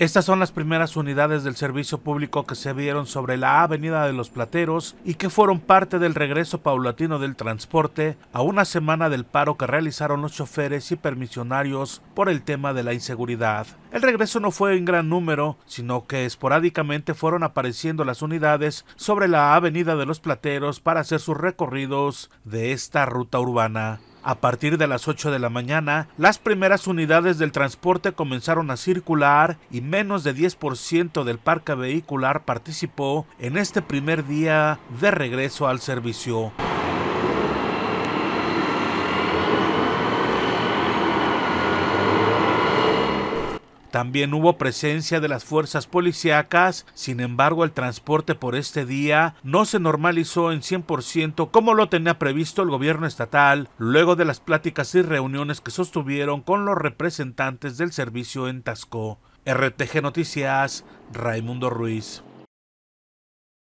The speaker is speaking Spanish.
Estas son las primeras unidades del servicio público que se vieron sobre la Avenida de los Plateros y que fueron parte del regreso paulatino del transporte a una semana del paro que realizaron los choferes y permisionarios por el tema de la inseguridad. El regreso no fue en gran número, sino que esporádicamente fueron apareciendo las unidades sobre la Avenida de los Plateros para hacer sus recorridos de esta ruta urbana. A partir de las 8 de la mañana, las primeras unidades del transporte comenzaron a circular y menos de 10% del parque vehicular participó en este primer día de regreso al servicio. También hubo presencia de las fuerzas policíacas, sin embargo el transporte por este día no se normalizó en 100% como lo tenía previsto el gobierno estatal, luego de las pláticas y reuniones que sostuvieron con los representantes del servicio en Tasco. RTG Noticias, Raimundo Ruiz.